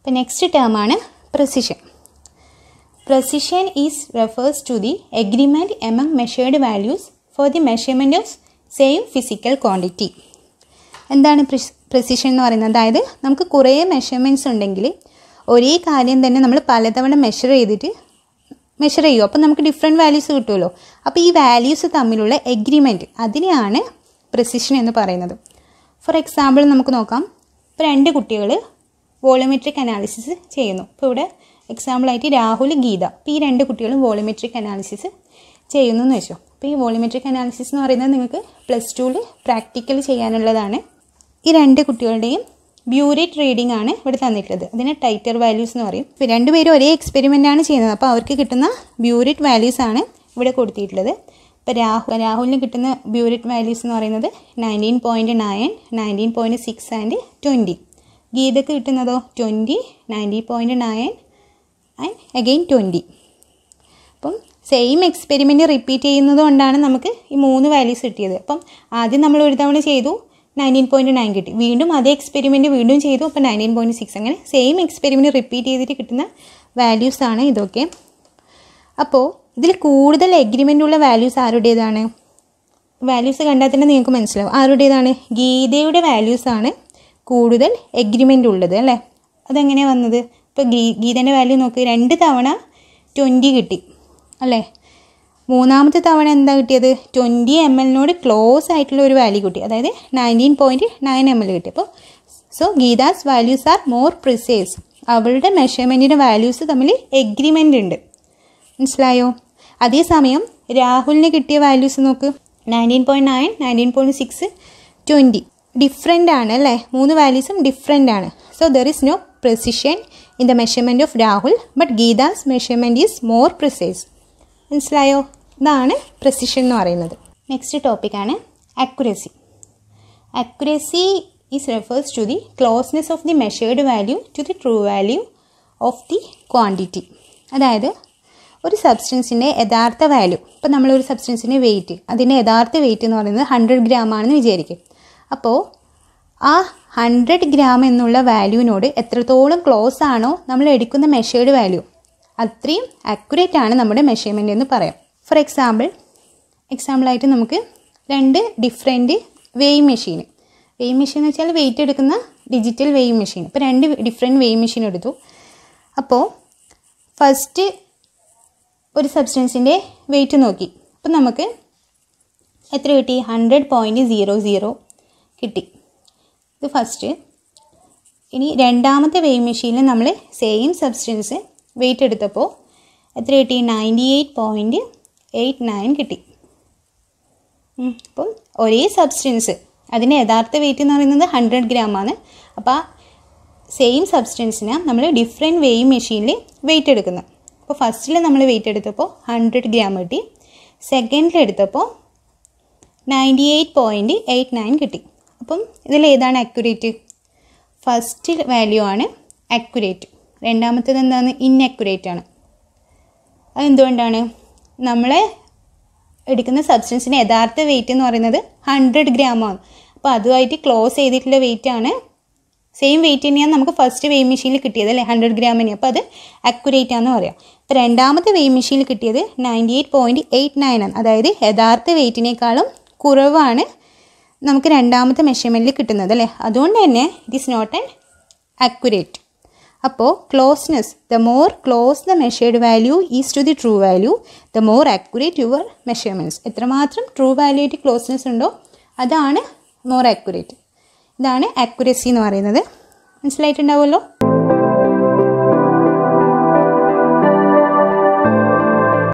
ഇപ്പം നെക്സ്റ്റ് ടേമാണ് precision precision is refers to the agreement among measured values for the measurement of same physical quantity എന്താണ് precision എന്ന് പറയുന്നത് അതായത് നമുക്ക് കുറേ മെഷർമെൻറ്റ്സ് ഉണ്ടെങ്കിൽ ഒരേ കാര്യം തന്നെ നമ്മൾ പലതവണ മെഷർ ചെയ്തിട്ട് മെഷർ ചെയ്യും അപ്പം നമുക്ക് ഡിഫറെൻ്റ് വാല്യൂസ് കിട്ടുമല്ലോ അപ്പോൾ ഈ വാല്യൂസ് തമ്മിലുള്ള എഗ്രിമെൻറ്റ് അതിനെയാണ് പ്രസിഷൻ എന്ന് പറയുന്നത് ഫോർ എക്സാമ്പിൾ നമുക്ക് നോക്കാം ഇപ്പോൾ രണ്ട് കുട്ടികൾ വോളിമെട്രിക് അനാലിസിസ് ചെയ്യുന്നു അപ്പോൾ ഇവിടെ എക്സാമ്പിളായിട്ട് രാഹുൽ ഗീത അപ്പോൾ ഈ രണ്ട് കുട്ടികളും വോളിമെട്രിക് അനാലിസിസ് ചെയ്യുന്നു എന്ന് വെച്ചു അപ്പോൾ ഈ വോളിമെട്രിക് അനാലിസിസ് എന്ന് പറയുന്നത് നിങ്ങൾക്ക് പ്ലസ് ടുവിൽ പ്രാക്ടിക്കൽ ചെയ്യാനുള്ളതാണ് ഈ രണ്ട് കുട്ടികളുടെയും ബ്യൂറേറ്റ് റീഡിംഗ് ആണ് ഇവിടെ തന്നിട്ടുള്ളത് അതിന് ടൈറ്റർ വാല്യൂസ് എന്ന് പറയും ഇപ്പോൾ രണ്ടുപേരും ഒരേ എക്സ്പെരിമെൻ്റ് ആണ് ചെയ്യുന്നത് അപ്പോൾ അവർക്ക് കിട്ടുന്ന ബ്യൂറേറ്റ് വാല്യൂസ് ആണ് ഇവിടെ കൊടുത്തിട്ടുള്ളത് ഇപ്പോൾ രാഹു രാഹുലിന് കിട്ടുന്ന ബ്യൂറേറ്റ് വാല്യൂസ് എന്ന് പറയുന്നത് nineteen point nine nineteen point six and twenty ഗീതക്ക് കിട്ടുന്നതോ twenty ninety point nine and again twenty അപ്പം സെയിം എക്സ്പെരിമെൻറ്റ് റിപ്പീറ്റ് ചെയ്യുന്നത് കൊണ്ടാണ് നമുക്ക് ഈ മൂന്ന് വാല്യൂസ് കിട്ടിയത് അപ്പം ആദ്യം നമ്മൾ ഒരു തവണ ചെയ്തു നയൻറ്റീൻ പോയിൻറ്റ് നയൻ കിട്ടി വീണ്ടും അതേ എക്സ്പെരിമെൻറ്റ് വീണ്ടും ചെയ്തു അപ്പോൾ നയൻറ്റീൻ പോയിൻറ്റ് സിക്സ് അങ്ങനെ സെയിം എക്സ്പെരിമെൻറ്റ് റിപ്പീറ്റ് ചെയ്തിട്ട് കിട്ടുന്ന വാല്യൂസാണ് ഇതൊക്കെ അപ്പോൾ ഇതിൽ കൂടുതൽ എഗ്രിമെൻ്റ് ഉള്ള വാല്യൂസ് ആരുടേതാണ് വാല്യൂസ് കണ്ടാൽ തന്നെ നിങ്ങൾക്ക് മനസ്സിലാവും ആരുടേതാണ് ഗീതയുടെ വാല്യൂസാണ് കൂടുതൽ എഗ്രിമെൻ്റ് ഉള്ളത് അല്ലേ അതെങ്ങനെയാണ് വന്നത് ഇപ്പോൾ ഗീ ഗീതൻ്റെ വാല്യൂ നോക്ക് രണ്ട് തവണ ട്വൻറ്റി കിട്ടി അല്ലേ മൂന്നാമത്തെ തവണ എന്താ കിട്ടിയത് ട്വൻറ്റി എം എല്ലിനോട് ക്ലോസ് ആയിട്ടുള്ള ഒരു വാല്യൂ കിട്ടി അതായത് nineteen point nine M L കിട്ടി അപ്പോൾ so Geetha's values are more precise അവളുടെ മെഷർമെൻറ്റിൻ്റെ വാല്യൂസ് തമ്മിൽ എഗ്രിമെൻ്റ് ഉണ്ട് മനസ്സിലായോ അതേസമയം രാഹുലിന് കിട്ടിയ വാല്യൂസ് നോക്ക് nineteen point nine nineteen point six twenty different ആണ് അല്ലേ മൂന്ന് വാല്യൂസും ഡിഫറെൻ്റ് ആണ് so there is no precision in the measurement of Rahul but Geetha's measurement is more precise മനസ്സിലായോ ഇതാണ് പ്രസിഷൻ എന്ന് പറയുന്നത് നെക്സ്റ്റ് ടോപ്പിക്കാണ് accuracy accuracy is refers to the closeness of the measured value to the true value of the quantity അതായത് ഒരു സബ്സ്റ്റൻസിൻ്റെ യഥാർത്ഥ value ഇപ്പം നമ്മളൊരു സബ്സ്റ്റൻസിൻ്റെ വെയിറ്റ് അതിൻ്റെ യഥാർത്ഥ വെയിറ്റ് എന്ന് പറയുന്നത് ഹൺഡ്രഡ് ഗ്രാം ആണെന്ന് വിചാരിക്കും അപ്പോൾ ആ ഹൺഡ്രഡ് ഗ്രാം എന്നുള്ള വാല്യൂവിനോട് എത്രത്തോളം ക്ലോസ് ആണോ നമ്മൾ എടുക്കുന്ന മെഷേഡ് വാല്യൂ അത്രയും അക്യുറേറ്റ് ആണ് നമ്മുടെ മെഷർമെൻ്റ് എന്ന് പറയാം ഫോർ എക്സാമ്പിൾ എക്സാമ്പിളായിട്ട് നമുക്ക് രണ്ട് different weighing machine weighing machine എന്ന് വെച്ചാൽ വെയിറ്റ് എടുക്കുന്ന ഡിജിറ്റൽ വെയിങ് മെഷീൻ ഇപ്പോൾ രണ്ട് ഡിഫറെൻറ്റ് വെയിങ് മെഷീൻ എടുത്തു അപ്പോൾ ഫസ്റ്റ് ഒരു സബ്സ്റ്റൻസിൻ്റെ വെയിറ്റ് നോക്കി അപ്പോൾ നമുക്ക് എത്ര കിട്ടി ഹൺഡ്രഡ് പോയിൻറ്റ് സീറോ സീറോ കിട്ടി ഇത് ഫസ്റ്റ് ഇനി രണ്ടാമത്തെ വെയിങ് മെഷീനിൽ നമ്മൾ സെയിം സബ്സ്റ്റൻസ് വെയിറ്റ് എടുത്തപ്പോൾ എത്ര കിട്ടി ninety eight point eight nine കിട്ടി അപ്പം ഒരേ സബ്സ്റ്റൻസ് അതിൻ്റെ യഥാർത്ഥ വെയിറ്റ് എന്ന് പറയുന്നത് ഹൺഡ്രഡ് ഗ്രാം ആണ് അപ്പോൾ സെയിം സബ്സ്റ്റൻസിന് നമ്മൾ ഡിഫറെൻറ്റ് വെയിം മെഷീനിൽ വെയിറ്റ് എടുക്കുന്നത് അപ്പോൾ ഫസ്റ്റിൽ നമ്മൾ വെയിറ്റ് എടുത്തപ്പോൾ ഹൺഡ്രഡ് ഗ്രാം കിട്ടി സെക്കൻഡിൽ എടുത്തപ്പോൾ ninety eight point eight nine കിട്ടി അപ്പം ഇതിൽ ഏതാണ് അക്യുറേറ്റ് ഫസ്റ്റ് വാല്യൂ ആണ് അക്യുറേറ്റ് രണ്ടാമത്തേത് എന്താണ് ഇൻഅക്യുറേറ്റ് ആണ് അതെന്തുകൊണ്ടാണ് നമ്മൾ എടുക്കുന്ന സബ്സ്റ്റൻസിൻ്റെ യഥാർത്ഥ വെയിറ്റ് എന്ന് പറയുന്നത് ഹൺഡ്രഡ് ഗ്രാമാണ് അപ്പോൾ അതുമായിട്ട് ക്ലോസ് ചെയ്തിട്ടുള്ള വെയിറ്റ് ആണ് സെയിം വെയിറ്റ് തന്നെയാണ് നമുക്ക് ഫസ്റ്റ് വെയിങ് മെഷീനിൽ കിട്ടിയത് അല്ലേ ഹൺഡ്രഡ് ഗ്രാമിന് അപ്പോൾ അത് അക്യുറേറ്റ് ആണെന്ന് പറയാം അപ്പോൾ രണ്ടാമത്തെ വെയിങ് മെഷീനിൽ കിട്ടിയത് ninety eight point eight nine ആണ് അതായത് യഥാർത്ഥ വെയിറ്റിനേക്കാളും കുറവാണ് നമുക്ക് രണ്ടാമത്തെ മെഷർമെൻറ്റിൽ കിട്ടുന്നത് അല്ലേ അതുകൊണ്ട് തന്നെ it is not an accurate അപ്പോൾ closeness the more close the measured value is to the true value the more accurate your measurements എത്രമാത്രം ട്രൂ ആയിട്ട് ക്ലോസ്നെസ് ഉണ്ടോ അതാണ് മോർ അക്യുറേറ്റ് ഇതാണ് അക്യുറസി എന്ന് പറയുന്നത് മനസ്സിലായിട്ടുണ്ടാവുമല്ലോ